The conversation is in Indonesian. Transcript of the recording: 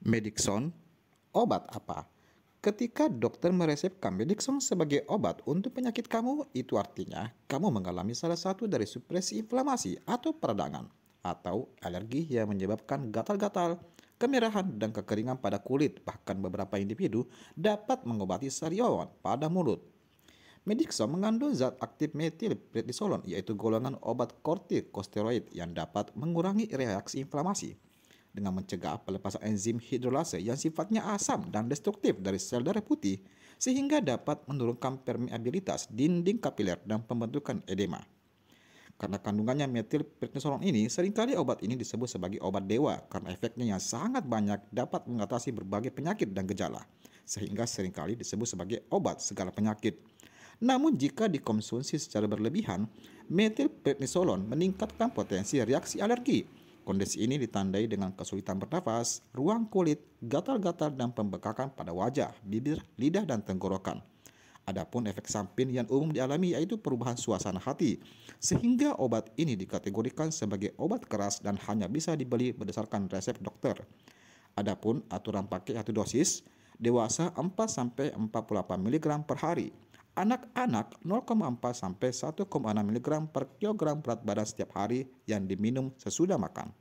Medikson obat apa? Ketika dokter meresepkan Medikson sebagai obat untuk penyakit kamu, itu artinya kamu mengalami salah satu dari supresi inflamasi atau peradangan atau alergi yang menyebabkan gatal-gatal, kemerahan, dan kekeringan pada kulit. Bahkan beberapa individu dapat mengobati sariawan pada mulut. Medikson mengandung zat aktif metil prednisolon yaitu golongan obat kortikosteroid yang dapat mengurangi reaksi inflamasi dengan mencegah pelepasan enzim hidrolase yang sifatnya asam dan destruktif dari sel darah putih sehingga dapat menurunkan permeabilitas dinding kapiler dan pembentukan edema. Karena kandungannya metil prednisolon ini, seringkali obat ini disebut sebagai obat dewa karena efeknya yang sangat banyak dapat mengatasi berbagai penyakit dan gejala, sehingga seringkali disebut sebagai obat segala penyakit. Namun jika dikonsumsi secara berlebihan, metil prednisolon meningkatkan potensi reaksi alergi Kondisi ini ditandai dengan kesulitan bernafas, ruang kulit, gatal-gatal dan pembekakan pada wajah, bibir, lidah, dan tenggorokan. Adapun efek samping yang umum dialami yaitu perubahan suasana hati, sehingga obat ini dikategorikan sebagai obat keras dan hanya bisa dibeli berdasarkan resep dokter. Adapun aturan pakai satu dosis, dewasa 4-48 mg per hari, Anak-anak 0,4 sampai 1,6 mg per kilogram berat badan setiap hari yang diminum sesudah makan.